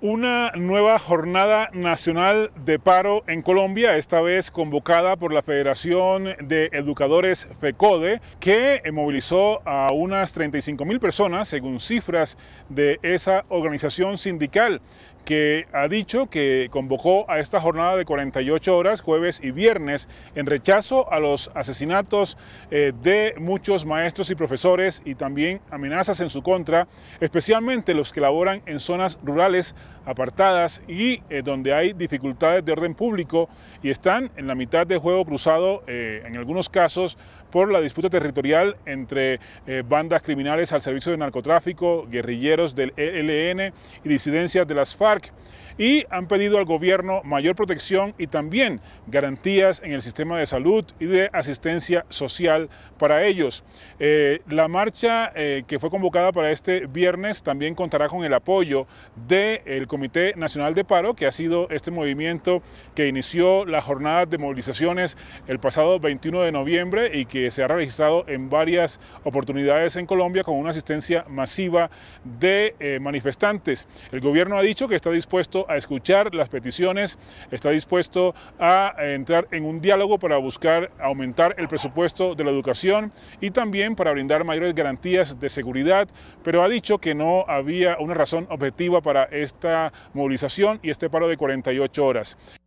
Una nueva jornada nacional de paro en Colombia, esta vez convocada por la Federación de Educadores FECODE, que movilizó a unas 35 mil personas, según cifras de esa organización sindical, que ha dicho que convocó a esta jornada de 48 horas, jueves y viernes, en rechazo a los asesinatos eh, de muchos maestros y profesores y también amenazas en su contra, especialmente los que laboran en zonas rurales apartadas y eh, donde hay dificultades de orden público y están en la mitad del juego cruzado, eh, en algunos casos, por la disputa territorial entre eh, bandas criminales al servicio del narcotráfico, guerrilleros del ELN y disidencias de las FARC. Y han pedido al gobierno mayor protección y también garantías en el sistema de salud y de asistencia social para ellos. la marcha que fue convocada para este viernes también contará con el apoyo de el Comité Nacional de Paro, que ha sido este movimiento que inició la jornada de movilizaciones el pasado 21 de noviembre y que se ha registrado en varias oportunidades en Colombia con una asistencia masiva de eh, manifestantes. El gobierno ha dicho que está dispuesto a escuchar las peticiones, está dispuesto a eh, entrar en un diálogo para buscar aumentar el presupuesto de la educación y también para brindar mayores garantías de seguridad, pero ha dicho que no había una razón objetiva para esta movilización y este paro de 48 horas.